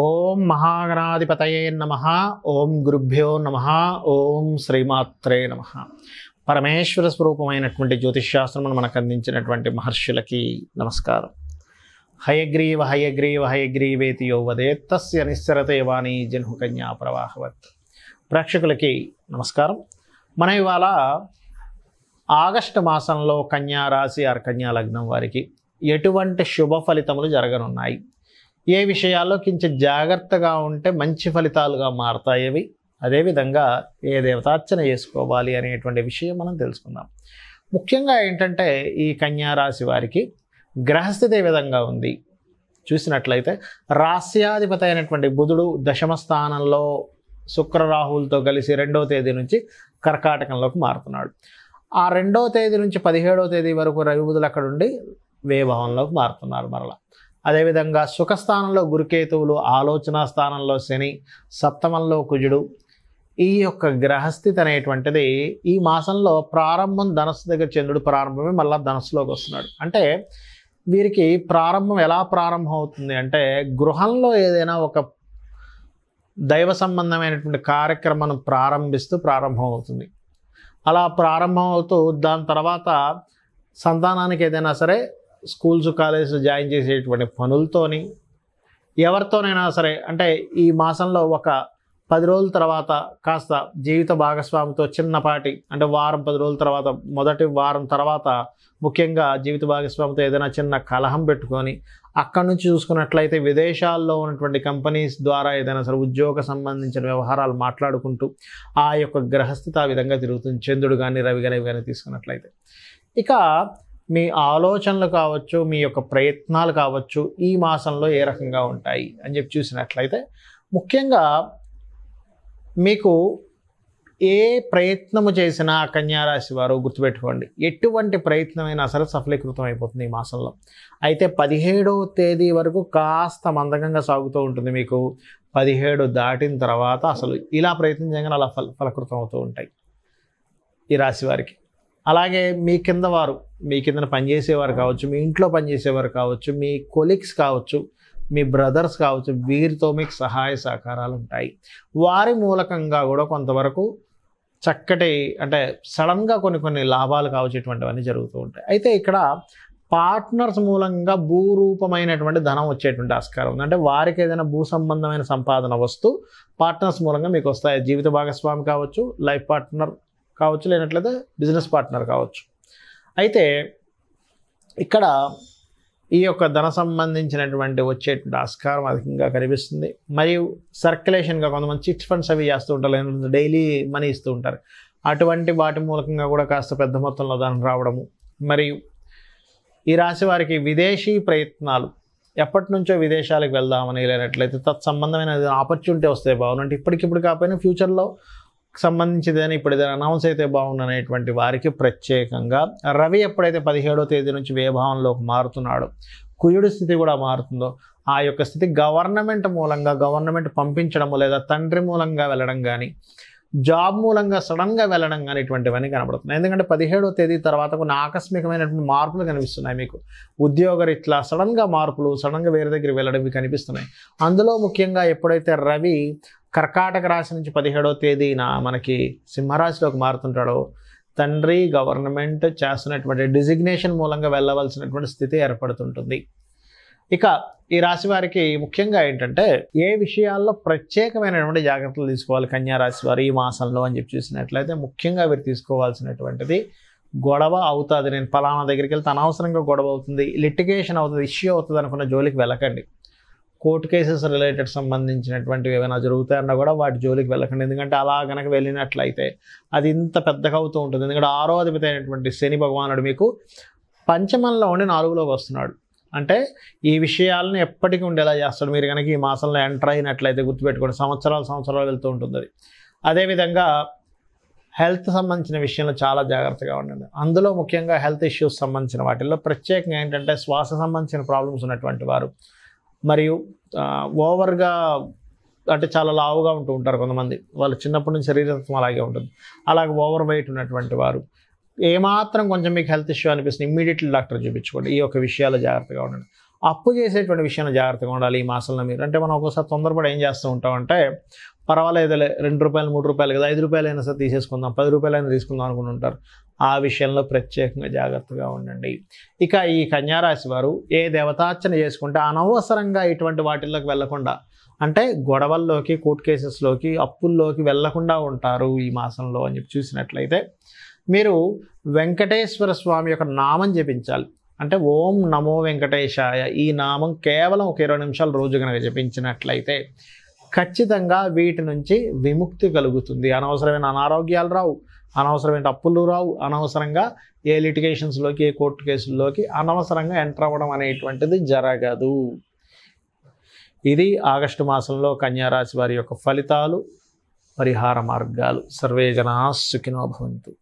ఓం మహాగణాధిపతయే నమ ఓం గురుభ్యో నమ ఓం శ్రీమాత్రే నమ పరమేశ్వర స్వరూపమైనటువంటి జ్యోతిష్శాస్త్రమును మనకు అందించినటువంటి మహర్షులకి నమస్కారం హయగ్రీవ హయగ్రీవ హయగ్రీవేతి యోవదే తస్య నిశ్చరతే వాణి జన్హుకన్యా ప్రవాహవత్ ప్రేక్షకులకి నమస్కారం మన ఇవాళ ఆగస్టు మాసంలో కన్యా రాశి ఆర్ కన్యా లగ్నం వారికి ఎటువంటి శుభ ఫలితములు జరగనున్నాయి ఏ విషయాల్లో కించి జాగ్రత్తగా ఉంటే మంచి ఫలితాలుగా మారతాయి అదేవిధంగా ఏ దేవతార్చన చేసుకోవాలి అనేటువంటి విషయం మనం తెలుసుకుందాం ముఖ్యంగా ఏంటంటే ఈ కన్యారాశి వారికి గ్రహస్థితి ఏ విధంగా ఉంది చూసినట్లయితే రాస్యాధిపతి అయినటువంటి బుధుడు దశమ స్థానంలో కలిసి రెండవ తేదీ నుంచి కర్కాటకంలోకి మారుతున్నాడు ఆ రెండవ తేదీ నుంచి పదిహేడవ తేదీ వరకు రవి బుధులు అక్కడుండి వేభావంలోకి మారుతున్నారు మరలా అదేవిధంగా సుఖస్థానంలో గురుకేతువులు ఆలోచన స్థానంలో శని సప్తమంలో కుజుడు ఈ యొక్క గ్రహస్థితి అనేటువంటిది ఈ మాసంలో ప్రారంభం ధనస్సు దగ్గర చంద్రుడు ప్రారంభమే మళ్ళీ ధనస్సులోకి వస్తున్నాడు అంటే వీరికి ప్రారంభం ఎలా ప్రారంభం అవుతుంది అంటే గృహంలో ఏదైనా ఒక దైవ సంబంధమైనటువంటి కార్యక్రమం ప్రారంభిస్తూ ప్రారంభం అవుతుంది అలా ప్రారంభం అవుతూ దాని తర్వాత సంతానానికి ఏదైనా సరే స్కూల్స్ కాలేజెస్ జాయిన్ చేసేటువంటి పనులతోని ఎవరితోనైనా సరే అంటే ఈ మాసంలో ఒక పది రోజుల తర్వాత కాస్త జీవిత భాగస్వామితో చిన్నపాటి అంటే వారం పది రోజుల తర్వాత మొదటి వారం తర్వాత ముఖ్యంగా జీవిత భాగస్వామితో ఏదైనా చిన్న కలహం పెట్టుకొని అక్కడి నుంచి చూసుకున్నట్లయితే విదేశాల్లో ఉన్నటువంటి కంపెనీస్ ద్వారా ఏదైనా సరే ఉద్యోగ సంబంధించిన వ్యవహారాలు మాట్లాడుకుంటూ ఆ యొక్క గ్రహస్థిత ఆ విధంగా తిరుగుతుంది చంద్రుడు కానీ రవి కానీ కానీ తీసుకున్నట్లయితే ఇక మీ ఆలోచనలు కావచ్చు మీ యొక్క ప్రయత్నాలు కావచ్చు ఈ మాసంలో ఏ రకంగా ఉంటాయి అని చెప్పి చూసినట్లయితే ముఖ్యంగా మీకు ఏ ప్రయత్నము చేసినా కన్యారాశి వారు గుర్తుపెట్టుకోండి ఎటువంటి ప్రయత్నమైనా సరే సఫలీకృతం అయిపోతుంది ఈ మాసంలో అయితే పదిహేడవ తేదీ వరకు కాస్త మందకంగా సాగుతూ ఉంటుంది మీకు పదిహేడు దాటిన తర్వాత అసలు ఇలా ప్రయత్నం చేయగానే అలా ఫల ఫలకృతం అవుతూ ఉంటాయి ఈ రాశి వారికి అలాగే మీ కింద వారు మీ కింద పనిచేసేవారు కావచ్చు మీ ఇంట్లో పనిచేసేవారు కావచ్చు మీ కొలీగ్స్ కావచ్చు మీ బ్రదర్స్ కావచ్చు వీరితో మీకు సహాయ సహకారాలు ఉంటాయి వారి మూలకంగా కూడా కొంతవరకు చక్కటి అంటే సడన్గా కొన్ని కొన్ని లాభాలు కావచ్చు ఇటువంటివన్నీ జరుగుతూ ఉంటాయి అయితే ఇక్కడ పార్ట్నర్స్ మూలంగా భూరూపమైనటువంటి ధనం వచ్చేటువంటి ఆస్కారం ఉంది అంటే వారికి ఏదైనా భూ సంబంధమైన సంపాదన వస్తూ పార్ట్నర్స్ మూలంగా మీకు వస్తాయి జీవిత భాగస్వామి కావచ్చు లైఫ్ పార్ట్నర్ కావచ్చు లేనట్లయితే బిజినెస్ పార్ట్నర్ కావచ్చు అయితే ఇక్కడ ఈ యొక్క ధన సంబంధించినటువంటి వచ్చేటువంటి ఆస్కారం అధికంగా కనిపిస్తుంది మరియు సర్క్యులేషన్గా కొంతమంది చిట్ ఫండ్స్ అవి చేస్తూ ఉంటారు డైలీ మనీ ఇస్తూ ఉంటారు అటువంటి వాటి మూలకంగా కూడా కాస్త పెద్ద మొత్తంలో ధనం రావడము మరియు ఈ రాశి వారికి విదేశీ ప్రయత్నాలు ఎప్పటి నుంచో విదేశాలకు వెళ్దామని లేనట్లయితే తత్సంబంధమైన ఆపర్చునిటీ వస్తే బాగుంది ఇప్పటికిప్పుడు కాకపోయినా ఫ్యూచర్లో సంబంధించిదని ఇప్పుడు ఏదైనా అనౌన్స్ అయితే అనేటువంటి వారికి ప్రత్యేకంగా రవి ఎప్పుడైతే పదిహేడో తేదీ నుంచి వేభావంలోకి మారుతున్నాడో కుయుడు స్థితి కూడా మారుతుందో ఆ యొక్క స్థితి గవర్నమెంట్ మూలంగా గవర్నమెంట్ పంపించడము లేదా తండ్రి మూలంగా వెళ్ళడం కానీ జాబ్ మూలంగా సడన్గా వెళ్ళడం అనేటువంటివన్నీ కనబడుతున్నాయి ఎందుకంటే పదిహేడో తేదీ తర్వాత కొన్ని ఆకస్మికమైనటువంటి మార్పులు కనిపిస్తున్నాయి మీకు ఉద్యోగరీత్లా సడన్గా మార్పులు సడన్గా వేరే దగ్గర వెళ్ళడం ఇవి కనిపిస్తున్నాయి అందులో ముఖ్యంగా ఎప్పుడైతే రవి కర్కాటక రాశి నుంచి పదిహేడో తేదీన మనకి సింహరాశిలోకి మారుతుంటాడో తండ్రి గవర్నమెంట్ చేస్తున్నటువంటి డిజిగ్నేషన్ మూలంగా వెళ్ళవలసినటువంటి స్థితి ఏర్పడుతుంటుంది ఇక ఈ రాశి వారికి ముఖ్యంగా ఏంటంటే ఏ విషయాల్లో ప్రత్యేకమైనటువంటి జాగ్రత్తలు తీసుకోవాలి కన్యా రాశి వారు ఈ మాసంలో అని చెప్పి చూసినట్లయితే ముఖ్యంగా వీరు తీసుకోవాల్సినటువంటిది గొడవ అవుతుంది నేను ఫలానా దగ్గరికి వెళ్తే అనవసరంగా గొడవ అవుతుంది లిటిగేషన్ అవుతుంది ఇష్యూ అవుతుంది అనుకున్న జోలికి వెళ్ళకండి కోర్టు కేసెస్ రిలేటెడ్ సంబంధించినటువంటివి ఏమైనా జరుగుతాయన్నా కూడా వాటి జోలికి వెళ్ళకండి ఎందుకంటే అలా కనుక వెళ్ళినట్లయితే అది ఇంత పెద్దగా అవుతూ ఉంటుంది ఎందుకంటే ఆరో అధిపతి అయినటువంటి శని భగవానుడు మీకు పంచమంలో ఉండి నాలుగులోకి వస్తున్నాడు అంటే ఈ విషయాలను ఎప్పటికీ ఉండేలా చేస్తాడు మీరు కనుక ఈ మాసంలో ఎంటర్ అయినట్లయితే గుర్తుపెట్టుకోండి సంవత్సరాలు సంవత్సరాలు వెళ్తూ ఉంటుంది అది అదేవిధంగా హెల్త్ సంబంధించిన విషయంలో చాలా జాగ్రత్తగా ఉండండి అందులో ముఖ్యంగా హెల్త్ ఇష్యూస్ సంబంధించిన వాటిల్లో ప్రత్యేకంగా ఏంటంటే శ్వాస సంబంధించిన ప్రాబ్లమ్స్ ఉన్నటువంటి వారు మరియు ఓవర్గా అంటే చాలా లావుగా ఉంటూ ఉంటారు కొంతమంది వాళ్ళు చిన్నప్పటి నుంచి శరీరత్వం అలాగే ఉంటుంది అలాగే ఓవర్ వెయిట్ ఉన్నటువంటి వారు ఏమాత్రం కొంచెం మీకు హెల్త్ ఇష్యూ అనిపిస్తుంది ఇమ్మీడియట్లీ డాక్టర్ చూపించుకోండి ఈ యొక్క విషయాలు జాగ్రత్తగా ఉండండి అప్పు చేసేటువంటి విషయాన్ని జాగ్రత్తగా ఉండాలి ఈ మాసంలో మీరు అంటే మనం ఒకసారి తొందరపడి ఏం చేస్తూ ఉంటామంటే పర్వాలేదులే రెండు రూపాయలు మూడు రూపాయలు కదా ఐదు రూపాయలు అయినా సరే తీసేసుకుందాం పది రూపాయలు అయినా తీసుకుందాం ఉంటారు ఆ విషయంలో ప్రత్యేకంగా జాగ్రత్తగా ఉండండి ఇక ఈ కన్యారాశి వారు ఏ దేవతార్చన చేసుకుంటే అనవసరంగా ఇటువంటి వాటిల్లోకి వెళ్లకుండా అంటే గొడవల్లోకి కోర్టు కేసెస్లోకి అప్పుల్లోకి వెళ్లకుండా ఉంటారు ఈ మాసంలో అని చెప్పి చూసినట్లయితే మీరు వెంకటేశ్వర స్వామి యొక్క నామం జపించాలి అంటే ఓం నమో వెంకటేశాయ ఈ నామం కేవలం ఒక ఇరవై నిమిషాలు రోజు కనుక జపించినట్లయితే ఖచ్చితంగా వీటి నుంచి విముక్తి కలుగుతుంది అనవసరమైన అనారోగ్యాలు రావు అనవసరమైన అప్పులు రావు అనవసరంగా ఏ లిటిగేషన్స్లోకి ఏ కోర్టు కేసుల్లోకి అనవసరంగా ఎంటర్ అవ్వడం అనేటువంటిది జరగదు ఇది ఆగస్టు మాసంలో కన్యారాశి వారి యొక్క ఫలితాలు పరిహార మార్గాలు సర్వే సుఖినో భవంతు